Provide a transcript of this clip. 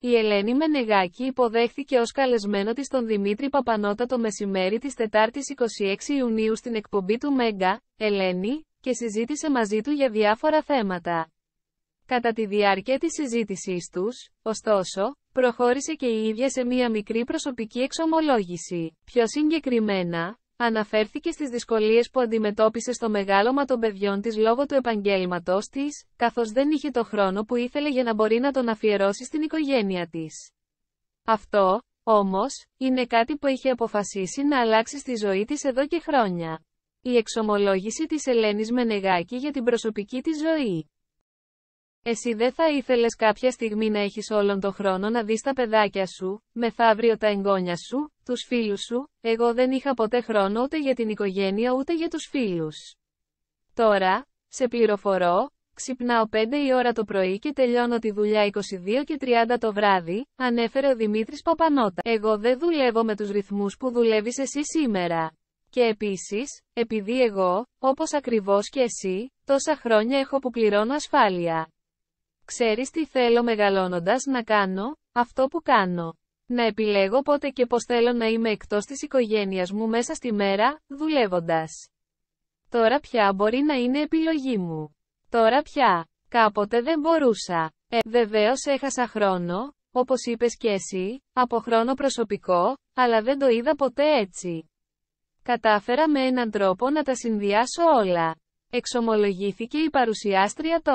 Η Ελένη Μενεγάκη υποδέχθηκε ως καλεσμένο της τον Δημήτρη Παπανότα το μεσημέρι της 4ης 26 Ιουνίου στην εκπομπή του Μέγκα, Ελένη, και συζήτησε μαζί του για διάφορα θέματα. Κατά τη διάρκεια της συζήτησής τους, ωστόσο, προχώρησε και η ίδια σε μία μικρή προσωπική εξομολόγηση. Πιο συγκεκριμένα, Αναφέρθηκε στις δυσκολίες που αντιμετώπισε στο μεγάλωμα των παιδιών της λόγω του επαγγέλματός της, καθώς δεν είχε το χρόνο που ήθελε για να μπορεί να τον αφιερώσει στην οικογένεια της. Αυτό, όμως, είναι κάτι που είχε αποφασίσει να αλλάξει στη ζωή της εδώ και χρόνια. Η εξομολόγηση της Ελένης Μενεγάκη για την προσωπική της ζωή. Εσύ δεν θα ήθελες κάποια στιγμή να έχεις όλον τον χρόνο να δεις τα παιδάκια σου, μεθαύριο τα εγγόνια σου, τους φίλους σου, εγώ δεν είχα ποτέ χρόνο ούτε για την οικογένεια ούτε για τους φίλους. Τώρα, σε πληροφορώ, ξυπνάω 5 η ώρα το πρωί και τελειώνω τη δουλειά 22 και 30 το βράδυ, ανέφερε ο Δημήτρης Παπανότα. Εγώ δεν δουλεύω με τους ρυθμούς που δουλεύεις εσύ σήμερα. Και επίσης, επειδή εγώ, όπως ακριβώς και εσύ, τόσα χρόνια έχω που πληρώνω ασφάλεια. Ξέρεις τι θέλω μεγαλώνοντας να κάνω, αυτό που κάνω να επιλέγω πότε και πώς θέλω να είμαι εκτός της οικογένειας μου μέσα στη μέρα, δουλεύοντας. Τώρα πια μπορεί να είναι επιλογή μου. Τώρα πια. Κάποτε δεν μπορούσα. Ε, βεβαίως έχασα χρόνο, όπως είπες και εσύ, από χρόνο προσωπικό, αλλά δεν το είδα ποτέ έτσι. Κατάφερα με έναν τρόπο να τα συνδυάσω όλα. Εξομολογήθηκε η παρουσιάστρια τότε.